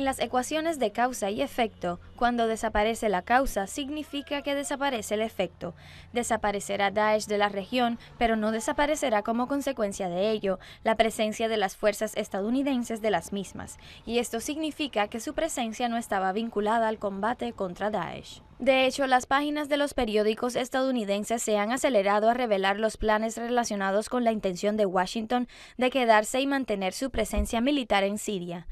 En las ecuaciones de causa y efecto, cuando desaparece la causa significa que desaparece el efecto. Desaparecerá Daesh de la región, pero no desaparecerá como consecuencia de ello la presencia de las fuerzas estadounidenses de las mismas, y esto significa que su presencia no estaba vinculada al combate contra Daesh. De hecho, las páginas de los periódicos estadounidenses se han acelerado a revelar los planes relacionados con la intención de Washington de quedarse y mantener su presencia militar en Siria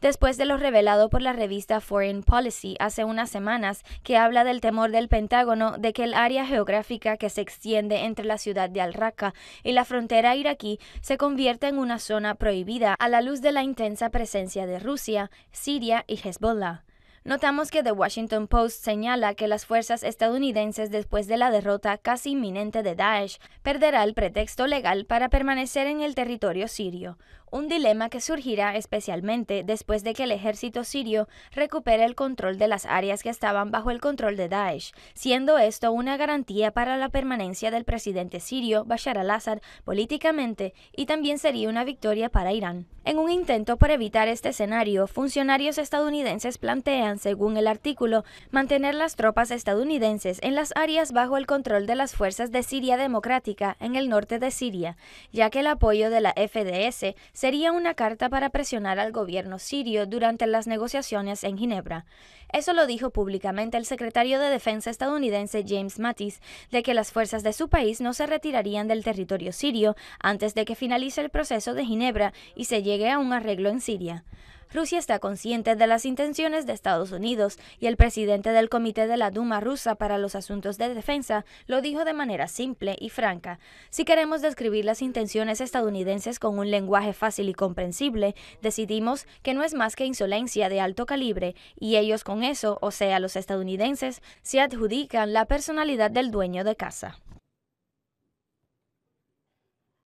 después de lo revelado por la revista Foreign Policy hace unas semanas, que habla del temor del Pentágono de que el área geográfica que se extiende entre la ciudad de Al-Raqqa y la frontera iraquí se convierta en una zona prohibida a la luz de la intensa presencia de Rusia, Siria y Hezbollah. Notamos que The Washington Post señala que las fuerzas estadounidenses después de la derrota casi inminente de Daesh perderá el pretexto legal para permanecer en el territorio sirio, un dilema que surgirá especialmente después de que el ejército sirio recupere el control de las áreas que estaban bajo el control de Daesh, siendo esto una garantía para la permanencia del presidente sirio Bashar al-Assad políticamente y también sería una victoria para Irán. En un intento por evitar este escenario, funcionarios estadounidenses plantean según el artículo, mantener las tropas estadounidenses en las áreas bajo el control de las fuerzas de Siria Democrática en el norte de Siria, ya que el apoyo de la FDS sería una carta para presionar al gobierno sirio durante las negociaciones en Ginebra. Eso lo dijo públicamente el secretario de Defensa estadounidense James Mattis, de que las fuerzas de su país no se retirarían del territorio sirio antes de que finalice el proceso de Ginebra y se llegue a un arreglo en Siria. Rusia está consciente de las intenciones de Estados Unidos y el presidente del Comité de la Duma rusa para los asuntos de defensa lo dijo de manera simple y franca. Si queremos describir las intenciones estadounidenses con un lenguaje fácil y comprensible, decidimos que no es más que insolencia de alto calibre y ellos con eso, o sea, los estadounidenses, se adjudican la personalidad del dueño de casa.